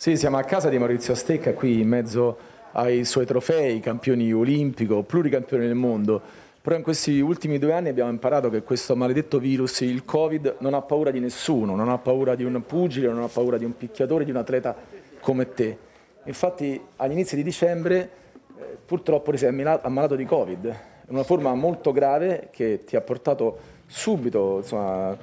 Sì, siamo a casa di Maurizio Stecca, qui in mezzo ai suoi trofei, campioni olimpico, pluricampione del mondo. Però in questi ultimi due anni abbiamo imparato che questo maledetto virus, il Covid, non ha paura di nessuno, non ha paura di un pugile, non ha paura di un picchiatore, di un atleta come te. Infatti all'inizio di dicembre eh, purtroppo ti sei ammalato di Covid, una forma molto grave che ti ha portato subito insomma,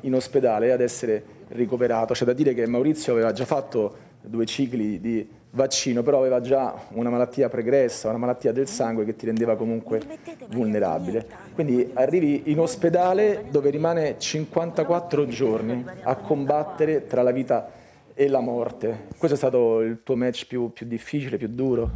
in ospedale ad essere ricoverato. C'è da dire che Maurizio aveva già fatto due cicli di vaccino, però aveva già una malattia pregressa, una malattia del sangue che ti rendeva comunque vulnerabile. Quindi arrivi in ospedale dove rimane 54 giorni a combattere tra la vita e la morte. Questo è stato il tuo match più, più difficile, più duro?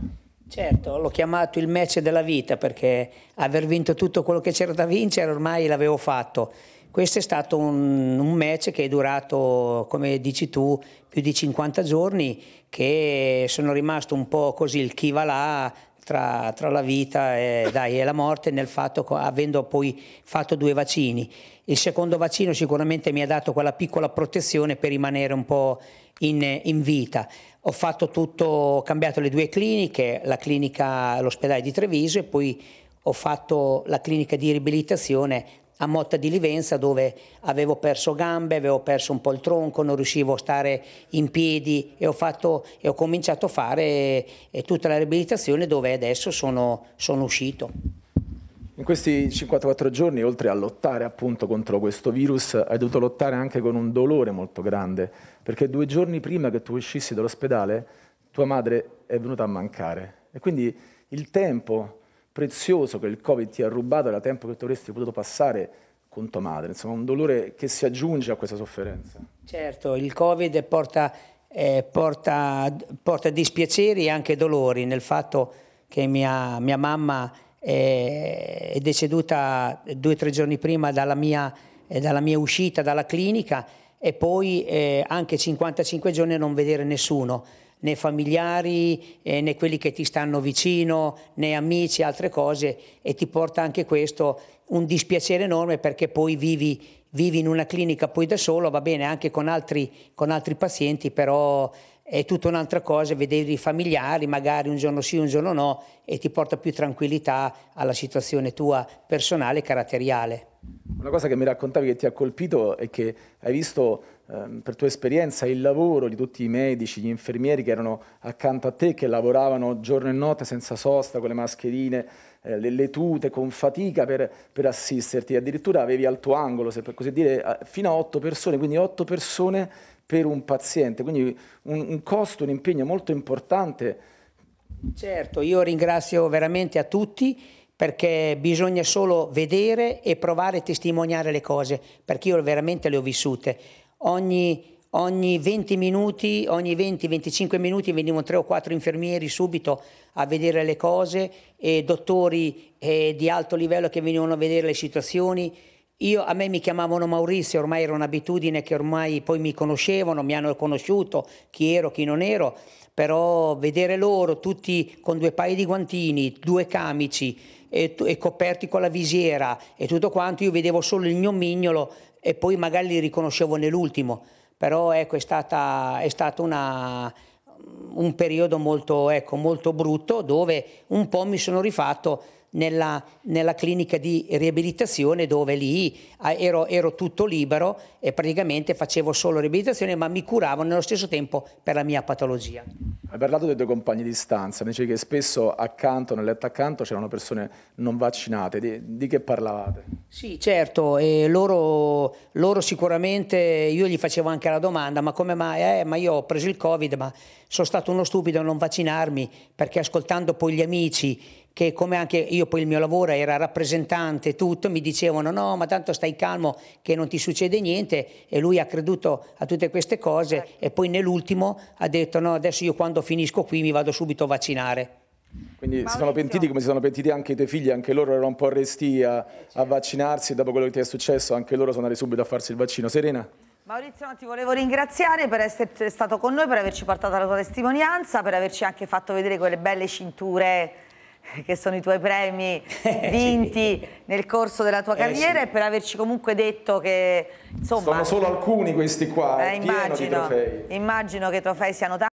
Certo, l'ho chiamato il match della vita perché aver vinto tutto quello che c'era da vincere ormai l'avevo fatto questo è stato un, un, match che è durato, come dici tu, più di 50 giorni, che sono rimasto un po' così il chi va là tra, tra la vita e, dai, e, la morte, nel fatto, che, avendo poi fatto due vaccini. Il secondo vaccino sicuramente mi ha dato quella piccola protezione per rimanere un po' in, in vita. Ho fatto tutto, ho cambiato le due cliniche, la clinica all'ospedale di Treviso e poi ho fatto la clinica di riabilitazione a Motta di Livenza dove avevo perso gambe, avevo perso un po' il tronco, non riuscivo a stare in piedi e ho, fatto, e ho cominciato a fare eh, tutta la riabilitazione dove adesso sono, sono uscito. In questi 54 giorni, oltre a lottare appunto contro questo virus, hai dovuto lottare anche con un dolore molto grande, perché due giorni prima che tu uscissi dall'ospedale, tua madre è venuta a mancare. E quindi il tempo prezioso che il Covid ti ha rubato da tempo che tu avresti potuto passare con tua madre, insomma un dolore che si aggiunge a questa sofferenza. Certo, il Covid porta, eh, porta, porta dispiaceri e anche dolori nel fatto che mia, mia mamma eh, è deceduta due o tre giorni prima dalla mia, eh, dalla mia, uscita dalla clinica e poi eh, anche 55 giorni a non vedere nessuno né familiari eh, né quelli che ti stanno vicino né amici, altre cose e ti porta anche questo un dispiacere enorme perché poi vivi, vivi in una clinica poi da solo, va bene anche con altri, con altri pazienti, però è tutta un'altra cosa vedere i familiari, magari un giorno sì, un giorno no, e ti porta più tranquillità alla situazione tua personale e caratteriale. Una cosa che mi raccontavi che ti ha colpito è che hai visto eh, per tua esperienza il lavoro di tutti i medici, gli infermieri che erano accanto a te, che lavoravano giorno e notte senza sosta, con le mascherine, eh, le, le, tute, con fatica per, per, assisterti. Addirittura avevi al tuo angolo, se per così dire, fino a otto persone, quindi otto persone per un paziente. Quindi un, un costo, un impegno molto importante. Certo, io ringrazio veramente a tutti perché bisogna solo vedere e provare a testimoniare le cose, perché io veramente le ho vissute. Ogni, ogni 20 minuti, ogni 20-25 minuti venivano tre o quattro infermieri subito a vedere le cose, e dottori eh, di alto livello che venivano a vedere le situazioni, io, a me mi chiamavano Maurizio, ormai era un'abitudine che ormai poi mi conoscevano, mi hanno conosciuto chi ero, chi non ero, però vedere loro tutti con due paio di guantini, due camici e, e coperti con la visiera e tutto quanto, io vedevo solo il gnomignolo e poi magari li riconoscevo nell'ultimo, però ecco è, stata, è stato una, un periodo molto, ecco, molto brutto dove un po' mi sono rifatto nella, nella clinica di riabilitazione dove lì ah, ero, ero, tutto libero e praticamente facevo solo riabilitazione ma mi curavo nello stesso tempo per la mia patologia. Hai parlato dei tuoi compagni di stanza, mi dicevi che spesso accanto, nel letto accanto c'erano persone non vaccinate, di, di che parlavate? Sì certo, loro, loro, sicuramente, io gli facevo anche la domanda ma come mai, eh, ma io ho preso il covid ma sono stato uno stupido a non vaccinarmi perché ascoltando poi gli amici che come anche io poi il mio lavoro era rappresentante tutto, mi dicevano no, ma tanto stai calmo che non ti succede niente e lui ha creduto a tutte queste cose e poi nell'ultimo ha detto no, adesso io quando finisco qui mi vado subito a vaccinare. Quindi Maurizio. si sono pentiti come si sono pentiti anche i tuoi figli, anche loro erano un po' resti a, a certo. vaccinarsi e dopo quello che ti è successo anche loro sono andati subito a farsi il vaccino. Serena? Maurizio, ti volevo ringraziare per essere stato con noi, per averci portato la tua testimonianza, per averci anche fatto vedere quelle belle cinture che sono i tuoi premi vinti nel corso della tua eh, carriera eh sì. e per averci comunque detto che insomma sono solo alcuni questi qua eh, immagino, immagino che i trofei siano tanti